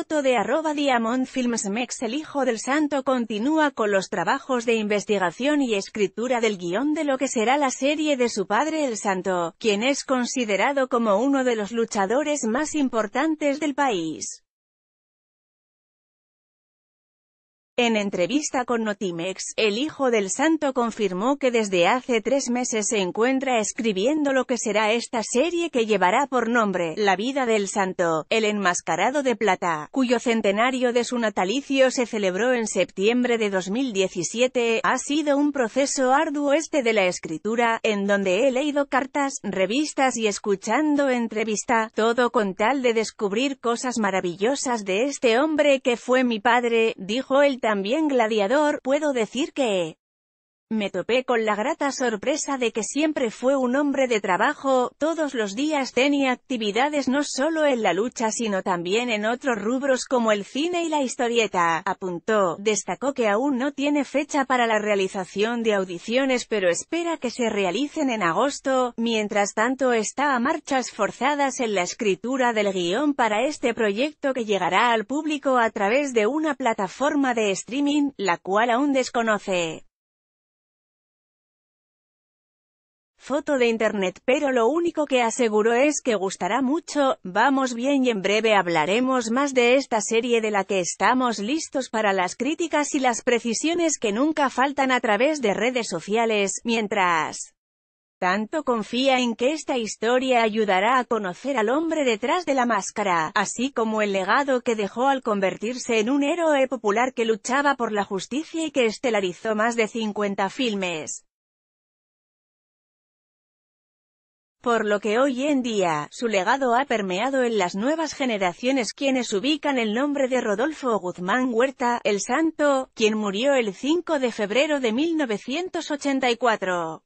Foto de arroba Diamond Films Mex El Hijo del Santo continúa con los trabajos de investigación y escritura del guión de lo que será la serie de su padre El Santo, quien es considerado como uno de los luchadores más importantes del país. En entrevista con Notimex, el hijo del santo confirmó que desde hace tres meses se encuentra escribiendo lo que será esta serie que llevará por nombre, La vida del santo, el enmascarado de plata, cuyo centenario de su natalicio se celebró en septiembre de 2017. Ha sido un proceso arduo este de la escritura, en donde he leído cartas, revistas y escuchando entrevista, todo con tal de descubrir cosas maravillosas de este hombre que fue mi padre, dijo el también gladiador, puedo decir que me topé con la grata sorpresa de que siempre fue un hombre de trabajo, todos los días tenía actividades no solo en la lucha sino también en otros rubros como el cine y la historieta, apuntó, destacó que aún no tiene fecha para la realización de audiciones pero espera que se realicen en agosto, mientras tanto está a marchas forzadas en la escritura del guión para este proyecto que llegará al público a través de una plataforma de streaming, la cual aún desconoce. foto de internet pero lo único que aseguró es que gustará mucho, vamos bien y en breve hablaremos más de esta serie de la que estamos listos para las críticas y las precisiones que nunca faltan a través de redes sociales, mientras tanto confía en que esta historia ayudará a conocer al hombre detrás de la máscara, así como el legado que dejó al convertirse en un héroe popular que luchaba por la justicia y que estelarizó más de 50 filmes. por lo que hoy en día, su legado ha permeado en las nuevas generaciones quienes ubican el nombre de Rodolfo Guzmán Huerta, el santo, quien murió el 5 de febrero de 1984.